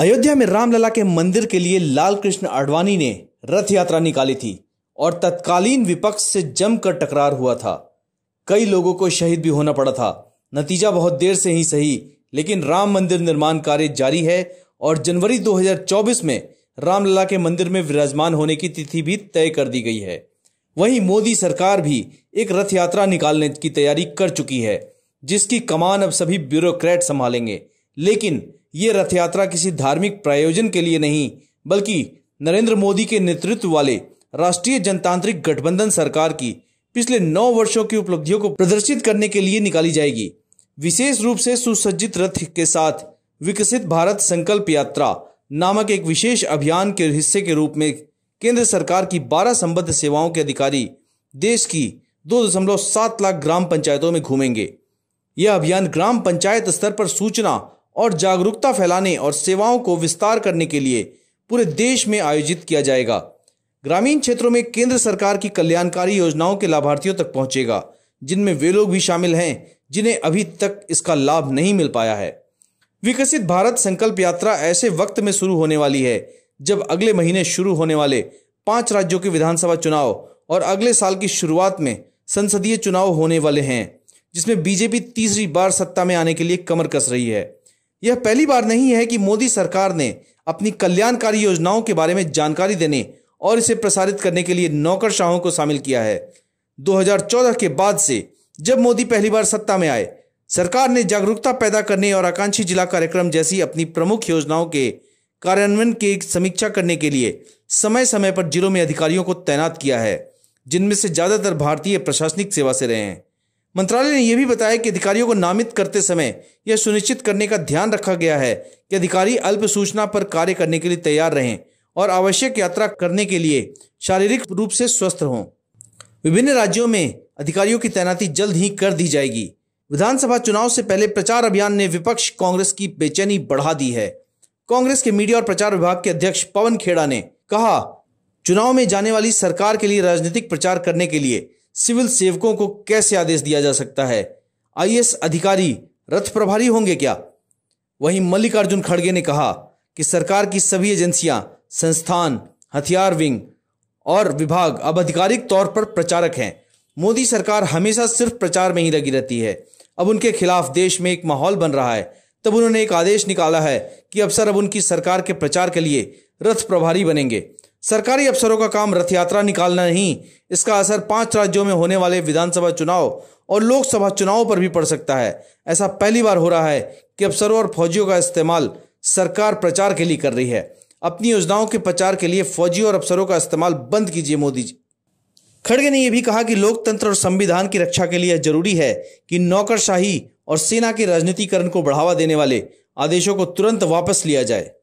अयोध्या में रामलला के मंदिर के लिए लालकृष्ण आडवाणी ने रथ यात्रा निकाली थी और तत्कालीन विपक्ष से जमकर टकरार हुआ था कई लोगों को शहीद भी होना पड़ा था नतीजा बहुत देर से ही सही लेकिन राम मंदिर निर्माण कार्य जारी है और जनवरी 2024 में रामलला के मंदिर में विराजमान होने की तिथि भी तय कर दी गई है वहीं मोदी सरकार भी एक रथ यात्रा निकालने की तैयारी कर चुकी है जिसकी कमान अब सभी ब्यूरोक्रेट संभालेंगे लेकिन ये रथ यात्रा किसी धार्मिक प्रायोजन के लिए नहीं बल्कि नरेंद्र मोदी के नेतृत्व वाले राष्ट्रीय जनतांत्रिक गठबंधन सरकार की पिछले नौ वर्षों की उपलब्धियों को प्रदर्शित करने के लिए निकाली जाएगी विशेष रूप से सुसज्जित रथ के साथ विकसित भारत संकल्प यात्रा नामक एक विशेष अभियान के हिस्से के रूप में केंद्र सरकार की 12 संबद्ध सेवाओं के अधिकारी देश की सात लाख ग्राम पंचायतों में घूमेंगे यह अभियान ग्राम पंचायत स्तर पर सूचना और जागरूकता फैलाने और सेवाओं को विस्तार करने के लिए पूरे देश में आयोजित किया जाएगा ग्रामीण क्षेत्रों में केंद्र सरकार की कल्याणकारी योजनाओं के लाभार्थियों तक पहुंचेगा जिनमें वे लोग भी शामिल हैं जिन्हें अभी तक इसका लाभ नहीं मिल पाया है विकसित भारत संकल्प यात्रा ऐसे वक्त में शुरू होने वाली है जब अगले महीने शुरू होने वाले पांच राज्यों के विधानसभा चुनाव और अगले साल की शुरुआत में संसदीय चुनाव होने वाले हैं जिसमें बीजेपी तीसरी बार सत्ता में आने के लिए कमर कस रही है यह पहली बार नहीं है कि मोदी सरकार ने अपनी कल्याणकारी योजनाओं के बारे में जानकारी देने और इसे प्रसारित करने के लिए नौकरशाहों को शामिल किया है 2014 के बाद से जब मोदी पहली बार सत्ता में आए सरकार ने जागरूकता पैदा करने और आकांक्षी जिला कार्यक्रम जैसी अपनी प्रमुख योजनाओं के कार्यान्वयन की समीक्षा करने के लिए समय समय पर जिलों में अधिकारियों को तैनात किया है जिनमें से ज्यादातर भारतीय प्रशासनिक सेवा से रहे हैं मंत्रालय ने यह भी बताया कि अधिकारियों को नामित करते समय यह सुनिश्चित करने का ध्यान रखा गया है कि अधिकारी अल्प सूचना पर कार्य करने के लिए तैयार रहें और आवश्यक यात्रा करने के लिए शारीरिक रूप से स्वस्थ हों विभिन्न राज्यों में अधिकारियों की तैनाती जल्द ही कर दी जाएगी विधानसभा चुनाव से पहले प्रचार अभियान ने विपक्ष कांग्रेस की बेचैनी बढ़ा दी है कांग्रेस के मीडिया और प्रचार विभाग के अध्यक्ष पवन खेड़ा ने कहा चुनाव में जाने वाली सरकार के लिए राजनीतिक प्रचार करने के लिए सिविल सेवकों को कैसे आदेश दिया जा सकता है आईएएस अधिकारी रथ प्रभारी होंगे क्या वहीं मल्लिकार्जुन खड़गे ने कहा कि सरकार की सभी एजेंसियां संस्थान हथियार विंग और विभाग अब आधिकारिक तौर पर प्रचारक हैं मोदी सरकार हमेशा सिर्फ प्रचार में ही लगी रहती है अब उनके खिलाफ देश में एक माहौल बन रहा है तब उन्होंने एक आदेश निकाला है कि अफसर अब उनकी सरकार के प्रचार के लिए रथ प्रभारी बनेंगे सरकारी अफसरों का काम रथ यात्रा निकालना नहीं इसका असर पांच राज्यों में होने वाले विधानसभा चुनाव और लोकसभा चुनाव पर भी पड़ सकता है ऐसा पहली बार हो रहा है कि अफसरों और फौजियों का इस्तेमाल सरकार प्रचार के लिए कर रही है अपनी योजनाओं के प्रचार के लिए फौजी और अफसरों का इस्तेमाल बंद कीजिए मोदी जी खड़गे ने यह भी कहा कि लोकतंत्र और संविधान की रक्षा के लिए जरूरी है कि नौकरशाही और सेना के राजनीतिकरण को बढ़ावा देने वाले आदेशों को तुरंत वापस लिया जाए